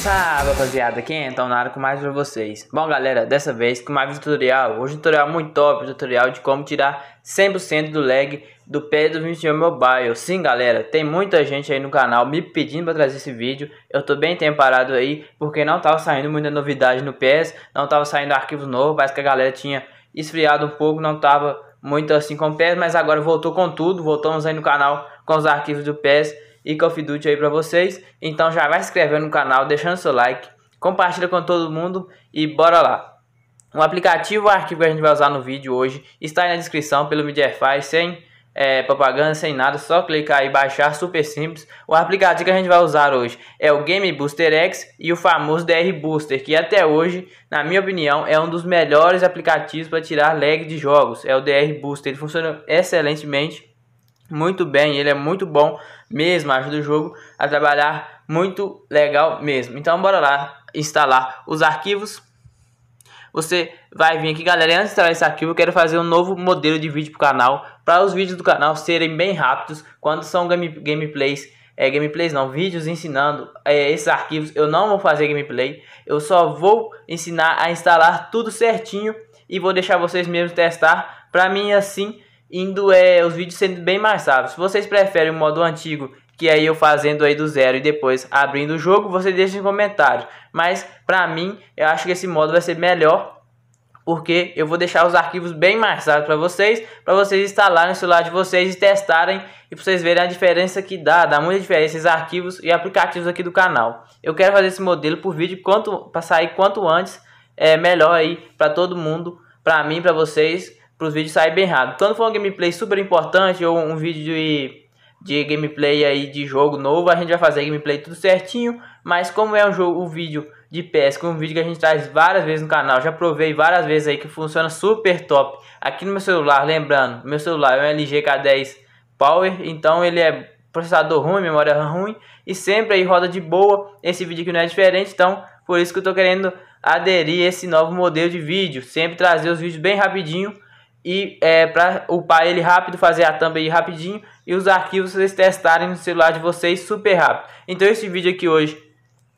Salve rapaziada, aqui é então na área com mais pra vocês Bom galera, dessa vez com mais um tutorial Hoje um tutorial muito top, um tutorial de como tirar 100% do lag do pé do 21 Mobile Sim galera, tem muita gente aí no canal me pedindo pra trazer esse vídeo Eu tô bem tempo parado aí, porque não tava saindo muita novidade no PES Não tava saindo arquivos novos, parece que a galera tinha esfriado um pouco Não tava muito assim com o PES, mas agora voltou com tudo Voltamos aí no canal com os arquivos do PES e Call of Duty aí pra vocês. Então já vai se inscrevendo no canal, deixando seu like, compartilha com todo mundo e bora lá. O aplicativo, o arquivo que a gente vai usar no vídeo hoje, está aí na descrição pelo Mediafire, sem é, propaganda, sem nada, só clicar e baixar, super simples. O aplicativo que a gente vai usar hoje é o Game Booster X e o famoso DR Booster, que até hoje, na minha opinião, é um dos melhores aplicativos para tirar lag de jogos. É o DR Booster, ele funciona excelentemente muito bem, ele é muito bom mesmo, ajuda o jogo a trabalhar muito legal mesmo. Então bora lá instalar os arquivos. Você vai vir aqui, galera, antes de instalar esse arquivo, eu quero fazer um novo modelo de vídeo para o canal, para os vídeos do canal serem bem rápidos quando são game, gameplays, é, gameplays não, vídeos ensinando é, esses arquivos. Eu não vou fazer gameplay, eu só vou ensinar a instalar tudo certinho e vou deixar vocês mesmos testar, para mim assim indo é, os vídeos sendo bem mais rápidos. Se vocês preferem o modo antigo, que aí é eu fazendo aí do zero e depois abrindo o jogo, você deixa em comentários. Mas pra mim, eu acho que esse modo vai ser melhor porque eu vou deixar os arquivos bem mais rápidos para vocês, para vocês instalarem no celular de vocês e testarem e para vocês verem a diferença que dá, dá muita diferença esses arquivos e aplicativos aqui do canal. Eu quero fazer esse modelo por vídeo quanto para sair quanto antes, é melhor aí para todo mundo, para mim, para vocês, para os vídeos saírem bem rápido. Quando for um gameplay super importante ou um vídeo de, de gameplay aí de jogo novo, a gente vai fazer gameplay tudo certinho. Mas como é um jogo, um vídeo de pesca, um vídeo que a gente traz várias vezes no canal, já provei várias vezes aí que funciona super top. Aqui no meu celular, lembrando, meu celular é um LG K10 Power, então ele é processador ruim, memória ruim e sempre aí roda de boa. Esse vídeo aqui não é diferente, então por isso que eu tô querendo aderir a esse novo modelo de vídeo, sempre trazer os vídeos bem rapidinho e é, para upar ele rápido, fazer a thumb aí rapidinho e os arquivos vocês testarem no celular de vocês super rápido. Então esse vídeo aqui hoje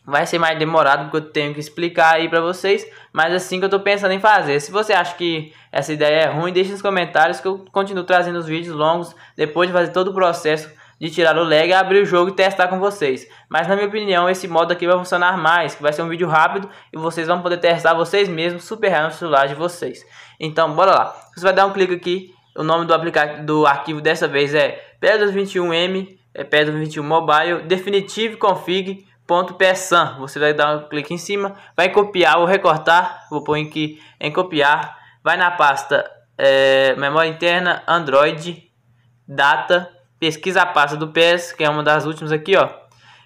vai ser mais demorado porque eu tenho que explicar aí para vocês, mas assim que eu estou pensando em fazer. Se você acha que essa ideia é ruim, deixe nos comentários que eu continuo trazendo os vídeos longos depois de fazer todo o processo de tirar o lag, abrir o jogo e testar com vocês. Mas na minha opinião, esse modo aqui vai funcionar mais, que vai ser um vídeo rápido e vocês vão poder testar vocês mesmos, super rápido no celular de vocês. Então, bora lá. Você vai dar um clique aqui, o nome do aplicativo do arquivo dessa vez é pedras21m, é pedras21 mobile definitive config .psan. Você vai dar um clique em cima, vai copiar ou recortar, vou pôr aqui em copiar, vai na pasta é, memória interna Android data pesquisa pasta do PS, que é uma das últimas aqui, ó.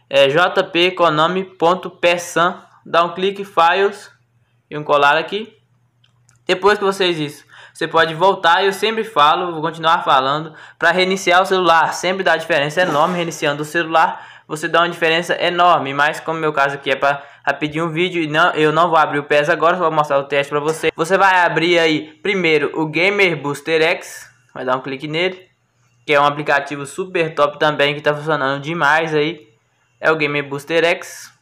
É jpconami.psan, dá um clique files e um colar aqui. Depois que vocês isso, você pode voltar, eu sempre falo, vou continuar falando, para reiniciar o celular, sempre dá diferença enorme reiniciando o celular você dá uma diferença enorme, mas como meu caso aqui é para rapidinho um vídeo e não, eu não vou abrir o PES agora, só vou mostrar o teste para você. Você vai abrir aí primeiro o Gamer Booster X, vai dar um clique nele que é um aplicativo super top também que está funcionando demais aí, é o Game Booster X.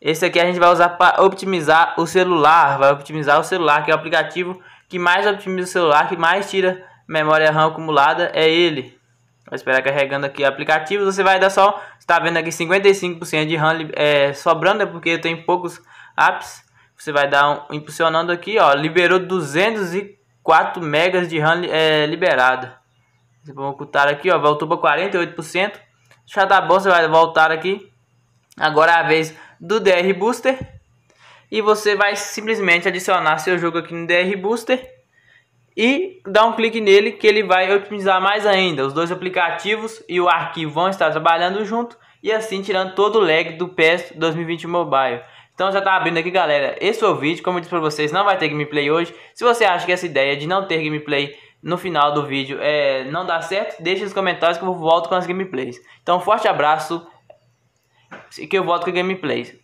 Esse aqui a gente vai usar para optimizar o celular, vai optimizar o celular, que é o aplicativo que mais otimiza o celular, que mais tira memória RAM acumulada, é ele. Vou esperar carregando aqui aplicativos, você vai dar só, está vendo aqui 55% de RAM é, sobrando, é porque tem poucos apps. Você vai dar um impulsionando aqui, ó, liberou 204 megas de RAM é, liberada. Vamos ocultar aqui, ó. Voltou para 48%. já tá bom você vai voltar aqui. Agora é a vez do DR Booster. E você vai simplesmente adicionar seu jogo aqui no DR Booster. E dar um clique nele que ele vai otimizar mais ainda. Os dois aplicativos e o arquivo vão estar trabalhando junto. E assim tirando todo o lag do PES 2020 Mobile. Então já tá abrindo aqui galera, esse é o vídeo, como eu disse pra vocês, não vai ter gameplay hoje. Se você acha que essa ideia de não ter gameplay no final do vídeo é, não dá certo, deixa nos comentários que eu volto com as gameplays. Então, forte abraço e que eu volto com as gameplays.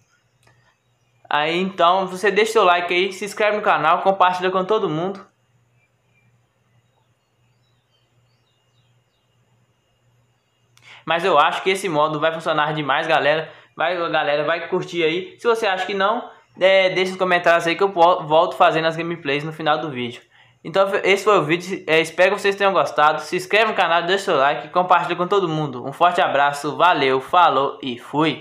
Aí, então, você deixa seu like aí, se inscreve no canal, compartilha com todo mundo. Mas eu acho que esse modo vai funcionar demais, galera. Vai, galera, vai curtir aí. Se você acha que não, é, deixa nos comentários aí que eu volto fazendo as gameplays no final do vídeo. Então esse foi o vídeo, é, espero que vocês tenham gostado. Se inscreve no canal, deixa seu like e compartilha com todo mundo. Um forte abraço, valeu, falou e fui!